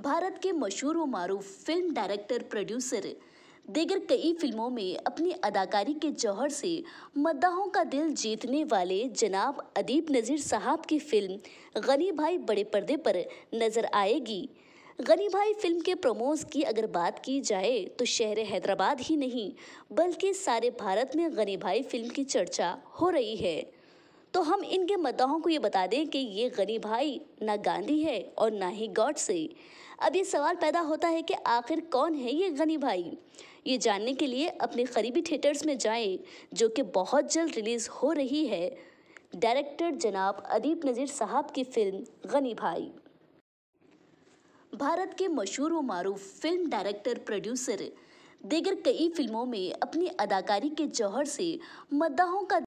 भारत के मशहूर व मरूफ फिल्म डायरेक्टर प्रोड्यूसर दीगर कई फिल्मों में अपनी अदाकारी के जौहर से मद्दाहों का दिल जीतने वाले जनाब अदीब नज़ीर साहब की फिल्म गनी भाई बड़े पर्दे पर नज़र आएगी गनी भाई फिल्म के प्रमोज की अगर बात की जाए तो शहर हैदराबाद ही नहीं बल्कि सारे भारत में गनी भाई फिल्म की चर्चा हो रही है तो हम इनके मदाहों को ये बता दें कि ये गरीब भाई ना गांधी है और ना ही गॉड से अब ये सवाल पैदा होता है कि आखिर कौन है ये गनी भाई ये जानने के लिए अपने करीबी थिएटर्स में जाएं जो कि बहुत जल्द रिलीज़ हो रही है डायरेक्टर जनाब अदीप नज़ीर साहब की फिल्म गनी भाई भारत के मशहूर व मरूफ फिल्म डायरेक्टर प्रोड्यूसर दीगर कई फिल्मों में अपनी अदाकारी के जौहर से मद्दाहों का